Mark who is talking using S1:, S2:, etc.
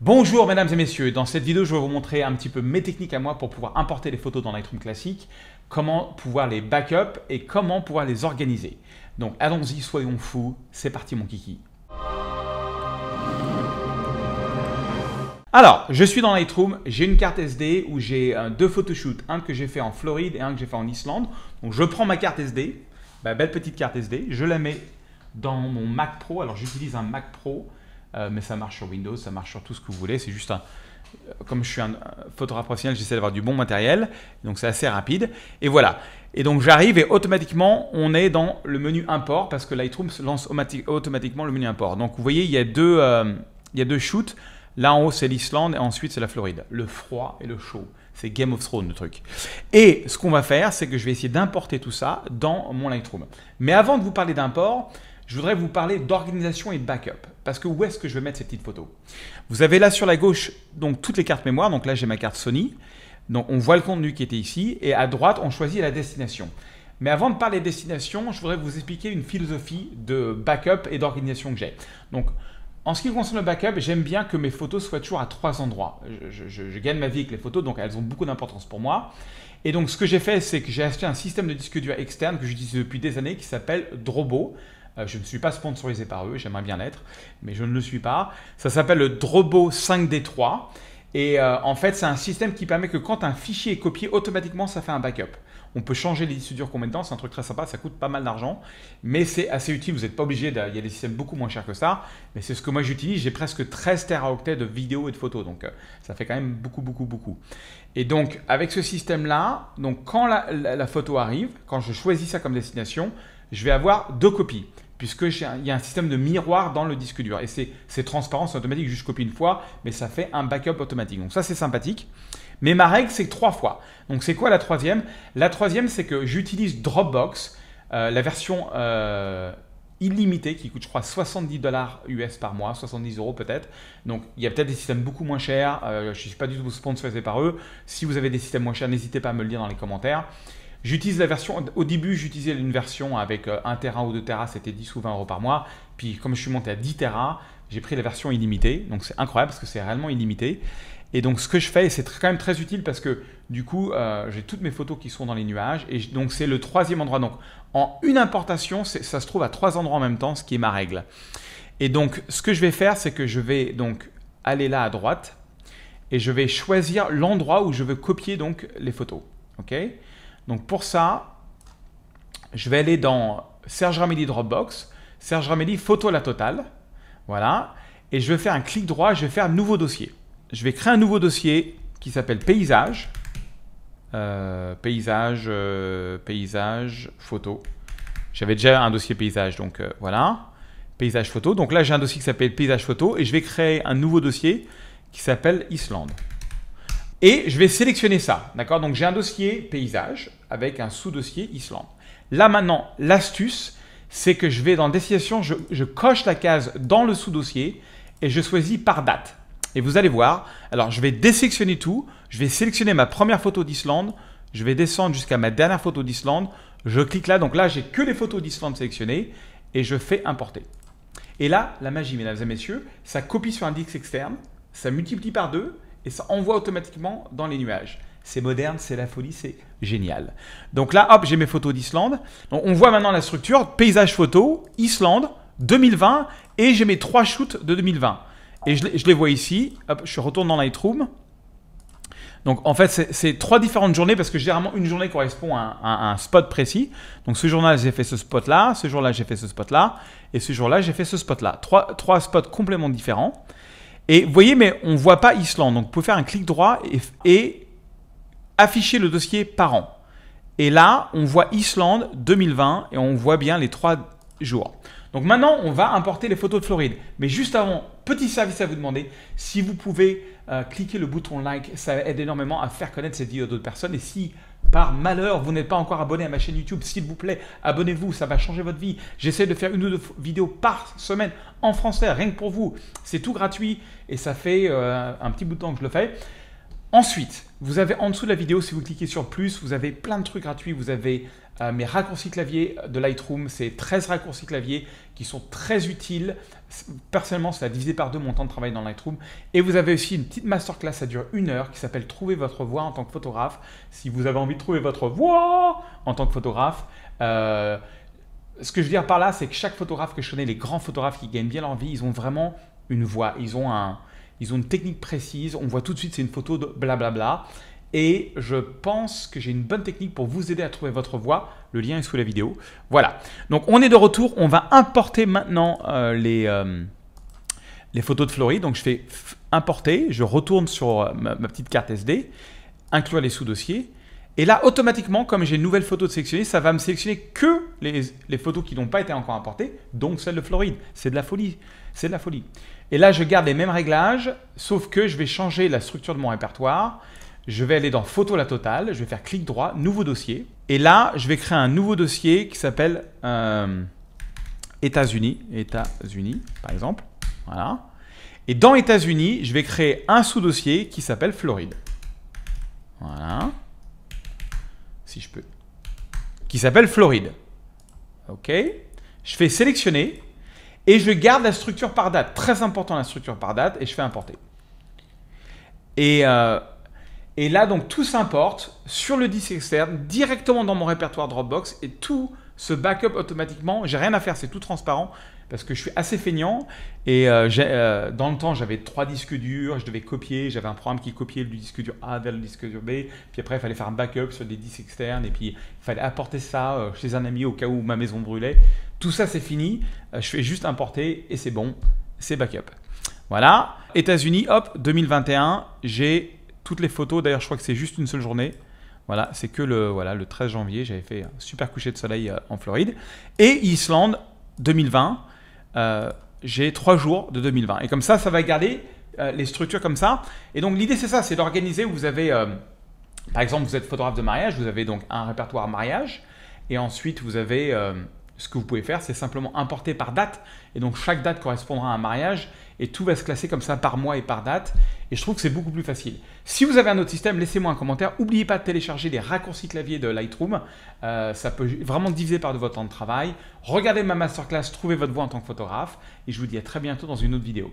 S1: Bonjour mesdames et messieurs, dans cette vidéo je vais vous montrer un petit peu mes techniques à moi pour pouvoir importer les photos dans Lightroom classique, comment pouvoir les backup et comment pouvoir les organiser. Donc allons-y, soyons fous, c'est parti mon kiki. Alors, je suis dans Lightroom, j'ai une carte SD où j'ai euh, deux photoshoots, un que j'ai fait en Floride et un que j'ai fait en Islande. Donc je prends ma carte SD, ma belle petite carte SD, je la mets dans mon Mac Pro. Alors j'utilise un Mac Pro euh, mais ça marche sur Windows, ça marche sur tout ce que vous voulez. C'est juste un. Euh, comme je suis un photographe professionnel, j'essaie d'avoir du bon matériel, donc c'est assez rapide. Et voilà. Et donc j'arrive et automatiquement on est dans le menu import parce que Lightroom lance automatiquement le menu import. Donc vous voyez, il y a deux, euh, il y a deux shoots. Là en haut c'est l'Islande et ensuite c'est la Floride. Le froid et le chaud. C'est Game of Thrones le truc. Et ce qu'on va faire, c'est que je vais essayer d'importer tout ça dans mon Lightroom. Mais avant de vous parler d'import, je voudrais vous parler d'organisation et de backup. Parce que où est-ce que je vais mettre ces petites photos Vous avez là sur la gauche donc toutes les cartes mémoire. Donc là, j'ai ma carte Sony. Donc on voit le contenu qui était ici. Et à droite, on choisit la destination. Mais avant de parler destination, je voudrais vous expliquer une philosophie de backup et d'organisation que j'ai. Donc en ce qui concerne le backup, j'aime bien que mes photos soient toujours à trois endroits. Je, gagne ma vie avec les photos, donc elles ont beaucoup d'importance pour moi. Et donc ce que j'ai fait, c'est que j'ai acheté un système de disque dur externe que j'utilise depuis des années qui s'appelle Drobo. Euh, je ne suis pas sponsorisé par eux, j'aimerais bien l'être, mais je ne le suis pas. Ça s'appelle le Drobo 5D3. Et euh, en fait, c'est un système qui permet que quand un fichier est copié, automatiquement, ça fait un backup. On peut changer les disques durs qu'on met dedans, c'est un truc très sympa, ça coûte pas mal d'argent, mais c'est assez utile, vous n'êtes pas obligé, il y a des systèmes beaucoup moins chers que ça, mais c'est ce que moi j'utilise, j'ai presque 13 teraoctets de vidéos et de photos, donc euh, ça fait quand même beaucoup, beaucoup, beaucoup. Et donc avec ce système-là, donc quand la, photo arrive, quand je choisis ça comme destination, je vais avoir deux copies puisqu'il y a un système de miroir dans le disque dur. Et c'est transparent, c'est automatique, je copie une fois, mais ça fait un backup automatique. Donc ça, c'est sympathique. Mais ma règle, c'est trois fois. Donc c'est quoi la troisième La troisième, c'est que j'utilise Dropbox, euh, la version euh, illimitée qui coûte, je crois, 70 dollars US par mois, 70 euros peut-être. Donc il y a peut-être des systèmes beaucoup moins chers. Euh, je ne suis pas du tout sponsorisé par eux. Si vous avez des systèmes moins chers, n'hésitez pas à me le dire dans les commentaires. J'utilise la version, au début j'utilisais une version avec 1 Tera ou 2 Tera, c'était 10 ou 20 euros par mois. Puis comme je suis monté à 10 Tera, j'ai pris la version illimitée. Donc c'est incroyable parce que c'est réellement illimité. Et donc ce que je fais, c'est quand même très utile parce que du coup, euh, j'ai toutes mes photos qui sont dans les nuages. Et donc c'est le troisième endroit. Donc en une importation, ça se trouve à trois endroits en même temps, ce qui est ma règle. Et donc ce que je vais faire, c'est que je vais donc aller là à droite et je vais choisir l'endroit où je veux copier donc les photos. Ok Donc pour ça, je vais aller dans Serge Ramelli Dropbox, Serge Ramelli photo la totale. Voilà. Et je vais faire un clic droit, je vais faire nouveau dossier je vais créer un nouveau dossier qui s'appelle paysage. Euh, paysage, euh, paysage, photo. J'avais déjà un dossier paysage, donc euh, voilà. Paysage photo. Donc là, j'ai un dossier qui s'appelle paysage photo et je vais créer un nouveau dossier qui s'appelle Islande. Et je vais sélectionner ça, d'accord Donc j'ai un dossier paysage avec un sous-dossier Islande. Là maintenant, l'astuce, c'est que je vais dans destination, je, je coche la case dans le sous-dossier et je choisis par date. Et vous allez voir, alors je vais désélectionner tout, je vais sélectionner ma première photo d'Islande, je vais descendre jusqu'à ma dernière photo d'Islande, je clique là, donc là j'ai que les photos d'Islande sélectionnées, et je fais importer. Et là, la magie, mesdames et messieurs, ça copie sur un disque externe, ça multiplie par deux, et ça envoie automatiquement dans les nuages. C'est moderne, c'est la folie, c'est génial. Donc là, hop, j'ai mes photos d'Islande. on voit maintenant la structure, paysage photo, Islande, 2020, et j'ai mes trois shoots de 2020. Et je, les vois ici. Hop, je retourne dans Lightroom. Donc en fait, c'est trois différentes journées parce que généralement une journée correspond à un, spot précis. Donc ce jour-là, j'ai fait ce spot-là, ce jour-là, j'ai fait ce spot-là, et ce jour-là, j'ai fait ce spot-là. Trois, trois, spots complètement différents. Et vous voyez, mais on ne voit pas Islande. Donc vous pouvez faire un clic droit et, et afficher le dossier par an. Et là, on voit Islande 2020 et on voit bien les trois jours. Donc maintenant, on va importer les photos de Floride. Mais juste avant, petit service à vous demander, si vous pouvez euh, cliquer le bouton like, ça aide énormément à faire connaître cette vidéo d'autres personnes. Et si par malheur, vous n'êtes pas encore abonné à ma chaîne YouTube, s'il vous plaît, abonnez-vous, ça va changer votre vie. J'essaie de faire une ou deux vidéos par semaine en français, rien que pour vous. C'est tout gratuit et ça fait euh, un petit bout de temps que je le fais. Ensuite, vous avez en dessous de la vidéo, si vous cliquez sur plus, vous avez plein de trucs gratuits, vous avez euh, mes raccourcis clavier de Lightroom, c'est 13 raccourcis clavier qui sont très utiles. Personnellement, cela a divisé par deux mon temps de travail dans Lightroom. Et vous avez aussi une petite masterclass, ça dure une heure, qui s'appelle Trouver votre voix en tant que photographe. Si vous avez envie de trouver votre voix en tant que photographe, euh, ce que je veux dire par là, c'est que chaque photographe que je connais, les grands photographes qui gagnent bien leur vie, ils ont vraiment une voix, ils ont, un, ils ont une technique précise, on voit tout de suite c'est une photo de blablabla et je pense que j'ai une bonne technique pour vous aider à trouver votre voie. Le lien est sous la vidéo. Voilà. Donc on est de retour. On va importer maintenant euh, euh, les, photos de Floride. Donc je fais importer. Je retourne sur euh, ma, petite carte SD. Inclure les sous-dossiers. Et là, automatiquement, comme j'ai une nouvelle photo de sélectionner, ça va me sélectionner que les, les photos qui n'ont pas été encore importées, donc celles de Floride. C'est de la folie. C'est de la folie. Et là, je garde les mêmes réglages, sauf que je vais changer la structure de mon répertoire je vais aller dans Photo la totale, je vais faire clic droit, nouveau dossier. Et là, je vais créer un nouveau dossier qui s'appelle euh, États-Unis, États-Unis par exemple. Voilà. Et dans États-Unis, je vais créer un sous-dossier qui s'appelle Floride. Voilà. Si je peux. Qui s'appelle Floride. OK. Je fais sélectionner et je garde la structure par date. Très important la structure par date et je fais importer. Et euh, et là, donc, tout s'importe sur le disque externe, directement dans mon répertoire Dropbox, et tout se backup automatiquement. J'ai rien à faire, c'est tout transparent, parce que je suis assez feignant. Et euh, euh, dans le temps, j'avais trois disques durs, je devais copier, j'avais un programme qui copiait du disque dur A vers le disque dur B, puis après, il fallait faire un backup sur des disques externes, et puis il fallait apporter ça euh, chez un ami au cas où ma maison brûlait. Tout ça, c'est fini. je fais juste importer, et c'est bon, c'est backup. Voilà, États-Unis, hop, 2021, j'ai toutes les photos. D'ailleurs, je crois que c'est juste une seule journée. Voilà, c'est que le, voilà, le 13 janvier, j'avais fait un super coucher de soleil euh, en Floride. Et Islande 2020, euh, j'ai trois jours de 2020. Et comme ça, ça va garder euh, les structures comme ça. Et donc l'idée, c'est ça, c'est d'organiser vous avez, par exemple, vous êtes photographe de mariage, vous avez donc un répertoire mariage. Et ensuite, vous avez ce que vous pouvez faire, c'est simplement importer par date. Et donc, chaque date correspondra à un mariage. Et tout va se classer comme ça par mois et par date. Et je trouve que c'est beaucoup plus facile. Si vous avez un autre système, laissez-moi un commentaire. N'oubliez pas de télécharger les raccourcis clavier de Lightroom. Euh, ça peut vraiment diviser par de votre temps de travail. Regardez ma masterclass, trouvez votre voie en tant que photographe. Et je vous dis à très bientôt dans une autre vidéo.